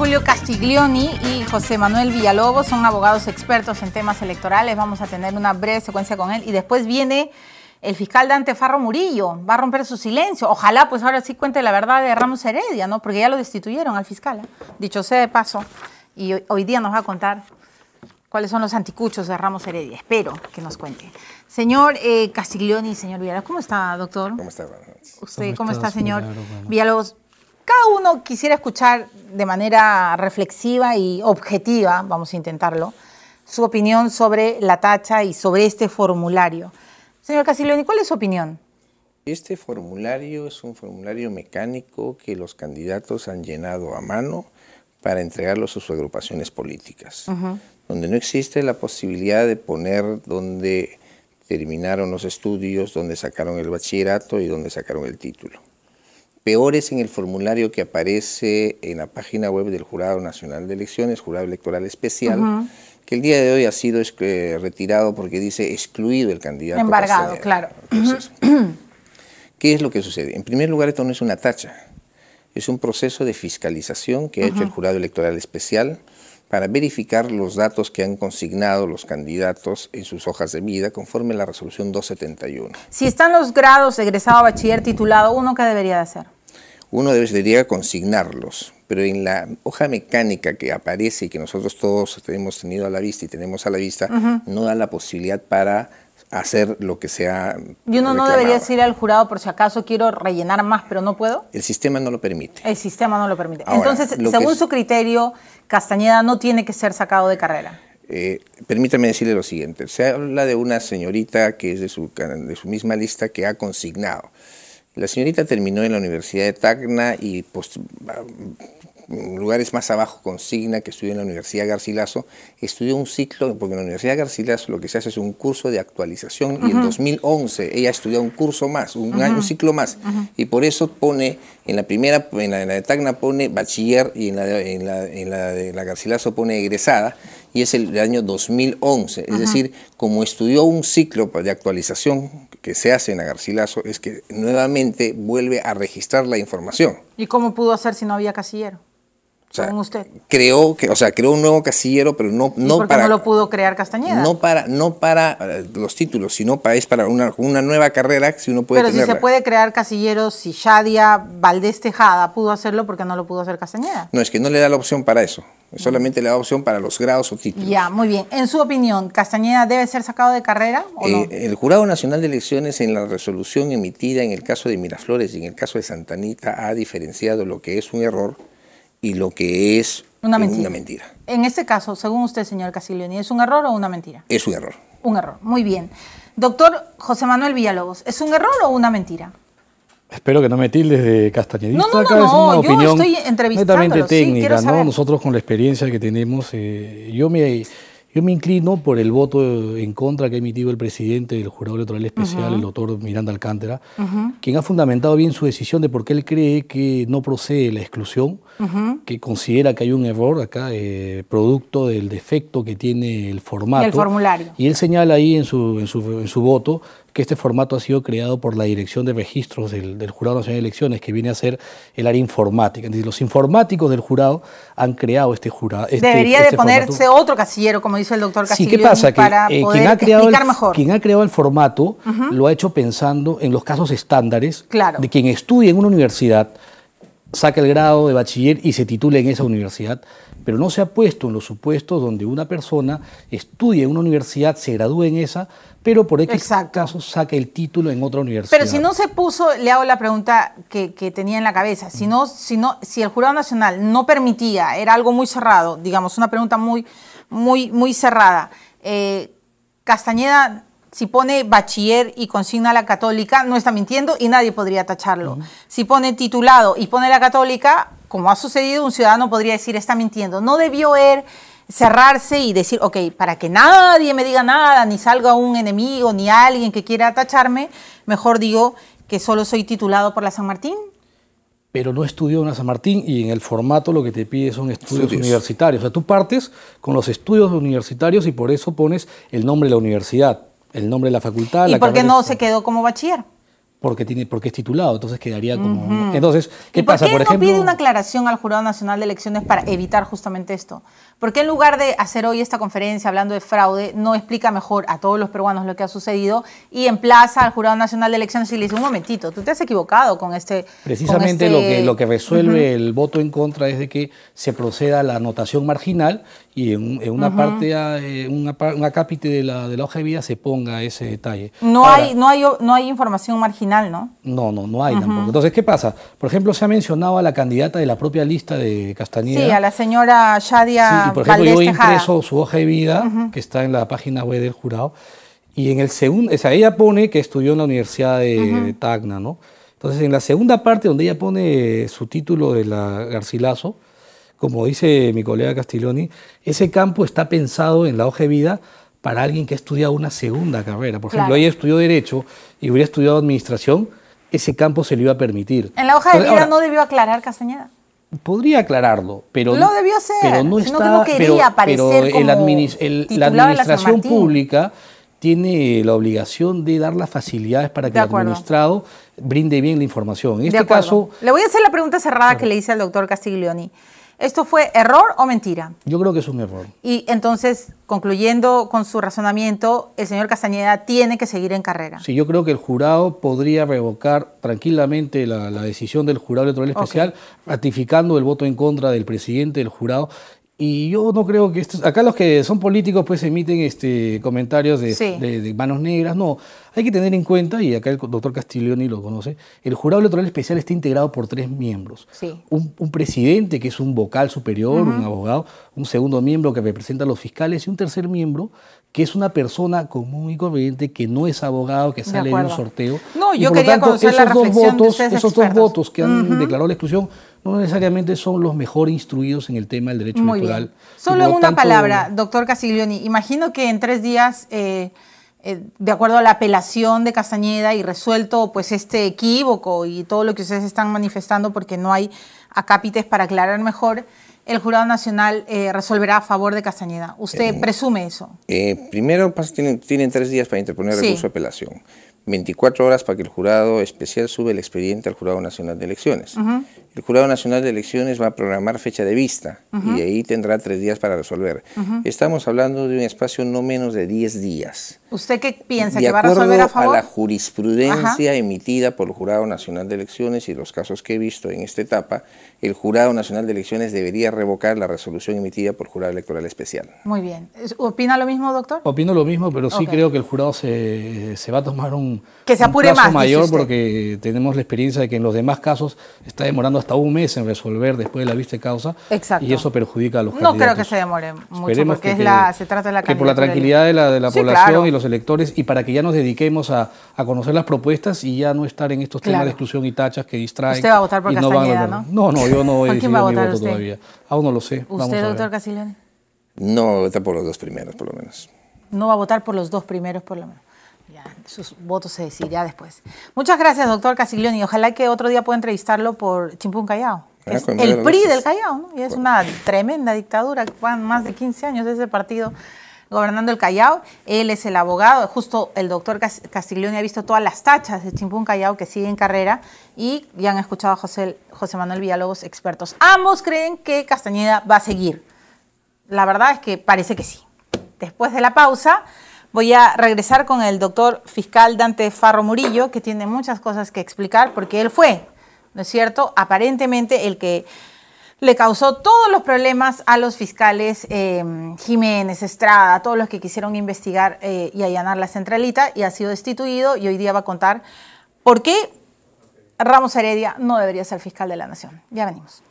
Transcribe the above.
Julio Castiglioni y José Manuel Villalobos son abogados expertos en temas electorales. Vamos a tener una breve secuencia con él y después viene el fiscal Dante Farro Murillo. Va a romper su silencio. Ojalá, pues ahora sí cuente la verdad de Ramos Heredia, ¿no? Porque ya lo destituyeron al fiscal. ¿eh? Dicho sea de paso, y hoy día nos va a contar cuáles son los anticuchos de Ramos Heredia. Espero que nos cuente. Señor eh, Castiglioni, señor Villalobos, ¿cómo está, doctor? ¿Cómo está? ¿Usted cómo, está, señor Villalobos? Cada uno quisiera escuchar de manera reflexiva y objetiva, vamos a intentarlo, su opinión sobre la tacha y sobre este formulario. Señor Casiloni, ¿cuál es su opinión? Este formulario es un formulario mecánico que los candidatos han llenado a mano para entregarlo a sus agrupaciones políticas, donde no existe la posibilidad de poner dónde terminaron los estudios, dónde sacaron el bachillerato y dónde sacaron el título peores en el formulario que aparece en la página web del Jurado Nacional de Elecciones, Jurado Electoral Especial, que el día de hoy ha sido eh, retirado porque dice excluido el candidato. Embargado, claro. ¿Qué es lo que sucede? En primer lugar, esto no es una tacha, es un proceso de fiscalización que ha hecho el Jurado Electoral Especial para verificar los datos que han consignado los candidatos en sus hojas de vida conforme a la resolución 271. Si están los grados egresado, bachiller, titulado, ¿uno qué debería de hacer? Uno debería consignarlos, pero en la hoja mecánica que aparece y que nosotros todos hemos tenido a la vista y tenemos a la vista, no da la posibilidad para hacer lo que sea. ¿Y uno no debería decir al jurado por si acaso quiero rellenar más, pero no puedo? El sistema no lo permite. El sistema no lo permite. Entonces, según su criterio, Castañeda no tiene que ser sacado de carrera. Eh, permítame decirle lo siguiente. Se habla de una señorita que es de su, de su misma lista que ha consignado. La señorita terminó en la Universidad de Tacna y pues, lugares más abajo consigna que estudió en la Universidad Garcilaso, estudió un ciclo, porque en la Universidad Garcilaso lo que se hace es un curso de actualización y en 2011 ella estudió un curso más, un, año, ciclo más, y por eso pone, en la primera, en la, de Tacna pone bachiller y en la, de, en la, de la Garcilaso pone egresada, y es el año 2011, es decir, como estudió un ciclo de actualización que se hace en la Garcilaso, es que nuevamente vuelve a registrar la información. ¿Y cómo pudo hacer si no había casillero? O Creó que, o sea, creó un nuevo casillero, pero no, no por qué no lo pudo crear Castañeda? No para, no para eh, los títulos, sino para, es para una, una nueva carrera si uno puede Pero si se puede crear casilleros, si Shadia Valdés Tejada pudo hacerlo, porque no lo pudo hacer Castañeda? No, es que no le da la opción para eso. Solamente le da opción para los grados o títulos. Ya, muy bien. En su opinión, ¿Castañeda debe ser sacado de carrera o eh, El Jurado Nacional de Elecciones, en la resolución emitida en el caso de Miraflores y en el caso de Santanita, ha diferenciado lo que es un error y lo que es una mentira. En este caso, según usted, señor Casilioni, ¿es un error o una mentira? Es un error. Un error, muy bien. Doctor José Manuel Villalobos, ¿es un error o una mentira? Espero que no me tildes de castañedista. No, no, no, Es una estoy técnica, ¿no? Nosotros con la experiencia que tenemos, eh, yo me yo me inclino por el voto en contra que ha emitido el presidente del jurado electoral especial, el doctor Miranda Alcántara, quien ha fundamentado bien su decisión de por qué él cree que no procede la exclusión que considera que hay un error acá, eh, producto del defecto que tiene el formato. Y el formulario. Y él señala ahí en su, en su, voto que este formato ha sido creado por la Dirección de Registros del, Jurado Nacional de Elecciones, que viene a ser el área informática. decir, los informáticos del jurado han creado este jurado. Este, este Debería de ponerse otro casillero, como dice el doctor Castillo. Sí, ¿qué pasa? que, eh, quien, ha creado el, ha creado el formato lo ha hecho pensando en los casos estándares de quien estudia en una universidad saca el grado de bachiller y se titula en esa universidad, pero no se ha puesto en los supuestos donde una persona estudia en una universidad, se gradúa en esa, pero por X Exacto. casos saca el título en otra universidad. Pero si no se puso, le hago la pregunta que, tenía en la cabeza, si, no, si, si el Jurado Nacional no permitía, era algo muy cerrado, digamos, una pregunta muy, muy, muy cerrada, eh, Castañeda si pone bachiller y consigna la católica, no está mintiendo y nadie podría tacharlo. Si pone titulado y pone la católica, como ha sucedido, un ciudadano podría decir está mintiendo. No debió él cerrarse y decir, ok, para que nadie me diga nada, ni salga un enemigo, ni alguien que quiera tacharme, mejor digo que solo soy titulado por la San Martín pero no estudió en la San Martín y en el formato lo que te pide son estudios, universitarios. O sea, tú partes con los estudios universitarios y por eso pones el nombre de la universidad el nombre de la facultad. ¿Y por qué no se quedó como bachiller? porque, tiene, porque es titulado, entonces quedaría como... Entonces, ¿qué pasa, por, ejemplo? por ejemplo? no pide una aclaración al Jurado Nacional de Elecciones para evitar justamente esto? porque en lugar de hacer hoy esta conferencia hablando de fraude, no explica mejor a todos los peruanos lo que ha sucedido y emplaza al Jurado Nacional de Elecciones y le dice, un momentito, tú te has equivocado con este... Precisamente Lo, este que, lo que resuelve el voto en contra es de que se proceda a la anotación marginal y en, una parte, eh, un acápite de la, hoja de vida se ponga ese detalle. No, hay, no, hay, no hay información marginal ¿no? No, no, no hay tampoco. Entonces, ¿qué pasa? Por ejemplo, se ha mencionado a la candidata de la propia lista de Castañeda. Sí, a la señora Shadia sí, y por ejemplo, su hoja de vida, que está en la página web del jurado, y en el segundo, o sea, ella pone que estudió en la Universidad de, uh Tacna, ¿no? Entonces, en la segunda parte, donde ella pone su título de la Garcilaso, como dice mi colega Castiglioni, ese campo está pensado en la hoja de vida para alguien que ha estudiado una segunda carrera. Por ejemplo, claro. ella estudió Derecho y hubiera estudiado Administración, ese campo se le iba a permitir. En la hoja de vida no debió aclarar Castañeda. Podría aclararlo, pero No debió ser. Pero no que pero, el la administración pública tiene la obligación de dar las facilidades para que el administrado brinde bien la información. En este caso. Le voy a hacer la pregunta cerrada que le hice al doctor Castiglioni. ¿Esto fue error o mentira? Yo creo que es un error. Y entonces, concluyendo con su razonamiento, el señor Castañeda tiene que seguir en carrera. Sí, yo creo que el jurado podría revocar tranquilamente la, decisión del jurado electoral especial, ratificando el voto en contra del presidente del jurado y yo no creo que acá los que son políticos pues emiten este, comentarios de, manos negras. No, hay que tener en cuenta, y acá el doctor Castiglioni lo conoce, el jurado electoral especial está integrado por tres miembros. Un, presidente que es un vocal superior, un abogado, un segundo miembro que representa a los fiscales y un tercer miembro que es una persona común y corriente que no es abogado, que sale de en un sorteo. No, yo quería conocer esos la dos votos, Esos dos votos que han declarado la exclusión no necesariamente son los mejor instruidos en el tema del derecho natural. Solo una palabra, doctor Casiglioni. Imagino que en tres días, eh, eh, de acuerdo a la apelación de Castañeda y resuelto pues este equívoco y todo lo que ustedes están manifestando porque no hay acápites para aclarar mejor, el Jurado Nacional eh, resolverá a favor de Castañeda. ¿Usted presume eso? primero, tienen, tres días para interponer recurso de apelación. 24 horas para que el jurado especial sube el expediente al Jurado Nacional de Elecciones. El Jurado Nacional de Elecciones va a programar fecha de vista y ahí tendrá tres días para resolver. Estamos hablando de un espacio no menos de 10 días. ¿Usted qué piensa? ¿Que va a resolver a favor? a la jurisprudencia emitida por el Jurado Nacional de Elecciones y los casos que he visto en esta etapa, el Jurado Nacional de Elecciones debería revocar la resolución emitida por el Jurado Electoral Especial. Muy bien. ¿Opina lo mismo, doctor? Opino lo mismo, pero sí creo que el jurado se va a tomar un que se apure más, plazo mayor porque tenemos la experiencia de que en los demás casos está demorando hasta un mes en resolver después de la vista de causa Exacto. y eso perjudica a los no No creo que se demore mucho porque es la, se trata de la Que por la tranquilidad de la, de la población y los electores y para que ya nos dediquemos a, a, conocer las propuestas y ya no estar en estos temas de exclusión y tachas que distraen. Usted va a votar por Castañeda, no, ¿no? No, yo no he decidido mi voto todavía. Aún no lo sé. ¿Usted, Vamos a doctor No, votar por los dos primeros, por lo menos. No va a votar por los dos primeros, por lo menos sus votos se decidirá después. Muchas gracias, doctor Casiglioni. Ojalá que otro día pueda entrevistarlo por Chimpún Callao. el PRI del Callao, Y es una tremenda dictadura. Van más de 15 años de ese partido gobernando el Callao. Él es el abogado, justo el doctor Castiglione ha visto todas las tachas de Chimpún Callao que sigue en carrera y ya han escuchado a José, José Manuel Villalobos, expertos. Ambos creen que Castañeda va a seguir. La verdad es que parece que sí. Después de la pausa... Voy a regresar con el doctor fiscal Dante Farro Murillo, que tiene muchas cosas que explicar, porque él fue, ¿no es cierto?, aparentemente el que le causó todos los problemas a los fiscales eh, Jiménez, Estrada, a todos los que quisieron investigar eh, y allanar la centralita, y ha sido destituido, y hoy día va a contar por qué Ramos Heredia no debería ser fiscal de la Nación. Ya venimos.